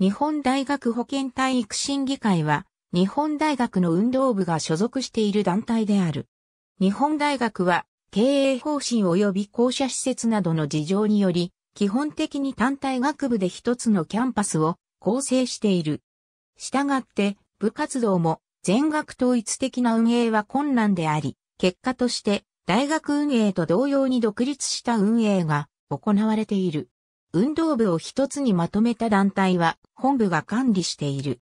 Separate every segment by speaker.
Speaker 1: 日本大学保健体育審議会は、日本大学の運動
Speaker 2: 部が所属している団体である。日本大学は、経営方針及び校舎施設などの事情により、基本的に単体学部で一つのキャンパスを構成している。したがって、部活動も全学統一的な運営は困難であり、結果として大学運営と同様に独立した運営が行われている。運動部を一つにまとめた団体は、本部が管理している。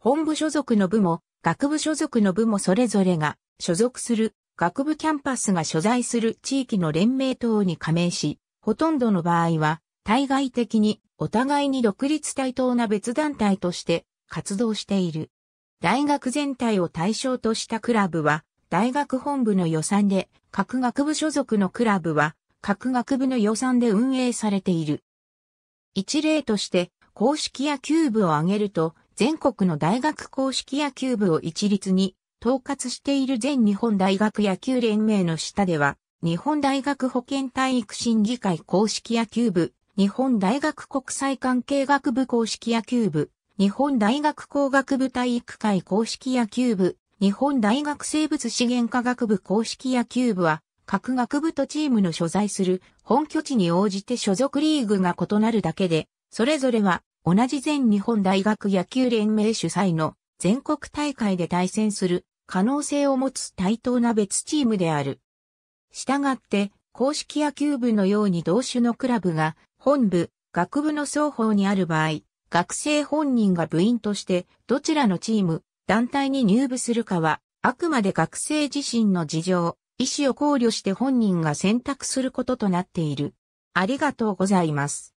Speaker 2: 本部所属の部も、学部所属の部もそれぞれが所属する学部キャンパスが所在する地域の連盟等に加盟し、ほとんどの場合は、対外的にお互いに独立対等な別団体として活動している。大学全体を対象としたクラブは、大学本部の予算で、各学部所属のクラブは、各学部の予算で運営されている。一例として、公式野球部を挙げると、全国の大学公式野球部を一律に統括している全日本大学野球連盟の下では、日本大学保健体育審議会公式野球部、日本大学国際関係学部公式野球部、日本大学工学部体育会公式野球部、日本大学生物資源科学部公式野球部は、各学部とチームの所在する本拠地に応じて所属リーグが異なるだけで、それぞれは同じ全日本大学野球連盟主催の全国大会で対戦する可能性を持つ対等な別チームである。したがって、公式野球部のように同種のクラブが本部、学部の双方にある場合、学生本人が部員としてどちらのチーム、団体に入部するかは、あくまで学生自身の事情、意思を考慮して本人が選択す
Speaker 1: ることとなっている。ありがとうございます。